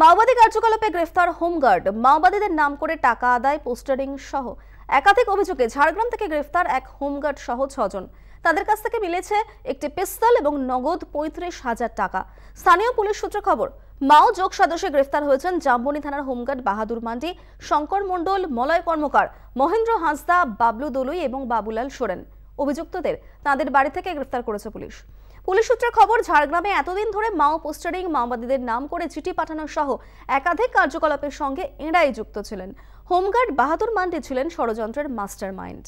মাওবাদী কার্যকলাপে গ্রেফতার হোমগার্ড মাওবাদীদের নাম করে টাকা আদায় পোস্টারিং সহ একাধিক অভিযোগে ঝাড়গ্রাম থেকে গ্রেফতার এক হোমগার্ড সহ ছজন তাদের কাছ থেকে মিলেছে একটি পিস্তল এবং নগদ পঁয়ত্রিশ হাজার টাকা স্থানীয় পুলিশ সূত্রে খবর মাও যোগ সদস্যে গ্রেফতার হয়েছেন জামবনি থানার হোমগার্ড বাহাদুর মান্ডি শঙ্কর মণ্ডল মলয় কর্মকার মহেন্দ্র হাঁসদা বাবলু দলুই এবং বাবুলাল সোরেন অভিযুক্তদের তাদের বাড়ি থেকে গ্রেফতার করেছে পুলিশ পুলিশ সূত্রে খবর ঝাড়গ্রামে এতদিন ধরে মাও পোস্টারিং মাওবাদীদের নাম করে চিঠি পাঠানো সহ একাধিক কার্যকলাপের সঙ্গে এঁড়াই যুক্ত ছিলেন হোমগার্ড বাহাদুর মান্ডি ছিলেন ষড়যন্ত্রের মাস্টার মাইন্ড